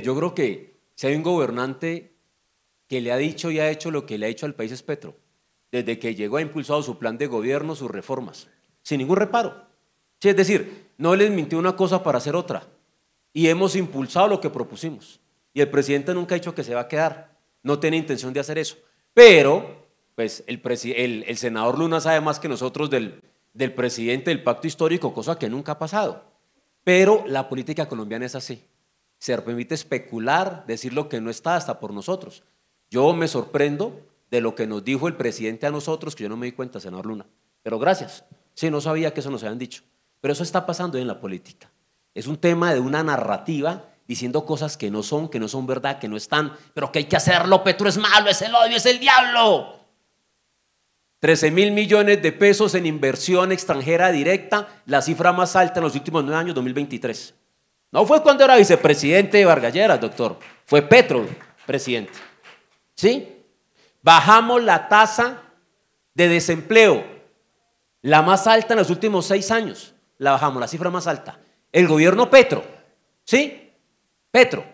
yo creo que si hay un gobernante que le ha dicho y ha hecho lo que le ha hecho al país es Petro. Desde que llegó ha impulsado su plan de gobierno, sus reformas, sin ningún reparo. es decir, no les mintió una cosa para hacer otra. Y hemos impulsado lo que propusimos. Y el presidente nunca ha dicho que se va a quedar. No tiene intención de hacer eso. Pero, pues, el, senador Luna sabe más que nosotros del presidente del pacto histórico, cosa que nunca ha pasado. Pero la política colombiana es así se permite especular, decir lo que no está hasta por nosotros. Yo me sorprendo de lo que nos dijo el presidente a nosotros, que yo no me di cuenta, senador Luna. Pero gracias. Sí, no sabía que eso nos habían dicho. Pero eso está pasando en la política. Es un tema de una narrativa diciendo cosas que no son, que no son verdad, que no están, pero que hay que hacerlo. Petro es malo, es el odio, es el diablo. 13 mil millones de pesos en inversión extranjera directa, la cifra más alta en los últimos nueve años, 2023. No fue cuando era vicepresidente de Vargalleras, doctor. Fue Petro, presidente. ¿Sí? Bajamos la tasa de desempleo, la más alta en los últimos seis años. La bajamos, la cifra más alta. El gobierno Petro. ¿Sí? Petro.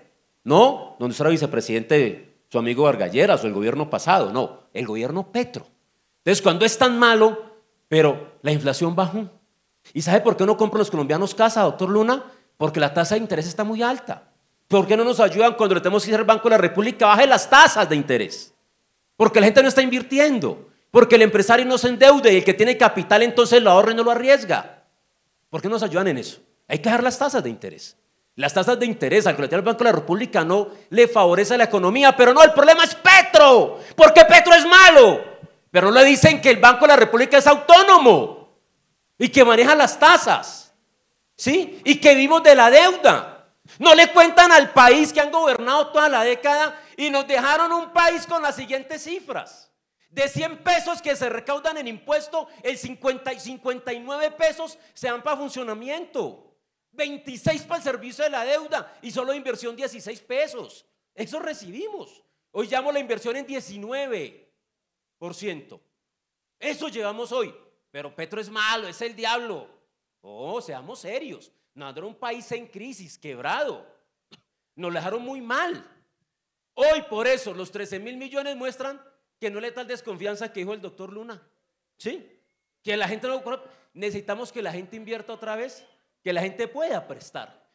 No, donde era vicepresidente su amigo Vargalleras o el gobierno pasado. No, el gobierno Petro. Entonces, cuando es tan malo, pero la inflación bajó. ¿Y sabe por qué no compran los colombianos casa, doctor Luna? Porque la tasa de interés está muy alta. ¿Por qué no nos ayudan cuando le tenemos que ir al Banco de la República? Baje las tasas de interés. Porque la gente no está invirtiendo. Porque el empresario no se endeude y el que tiene capital entonces lo ahorra y no lo arriesga. ¿Por qué nos ayudan en eso? Hay que bajar las tasas de interés. Las tasas de interés al que le tiene el Banco de la República no le favorece a la economía, pero no, el problema es Petro, porque Petro es malo. Pero no le dicen que el Banco de la República es autónomo y que maneja las tasas. ¿sí? Y que vivimos de la deuda. No le cuentan al país que han gobernado toda la década y nos dejaron un país con las siguientes cifras. De 100 pesos que se recaudan en impuesto, el 50 y 59 pesos se dan para funcionamiento, 26 para el servicio de la deuda y solo inversión 16 pesos. Eso recibimos. Hoy llamo la inversión en 19%. Eso llevamos hoy. Pero Petro es malo, es el diablo. No, oh, seamos serios. Nos un país en crisis, quebrado. Nos dejaron muy mal. Hoy por eso los 13 mil millones muestran que no le tal desconfianza que dijo el doctor Luna. ¿Sí? Que la gente no... Necesitamos que la gente invierta otra vez, que la gente pueda prestar.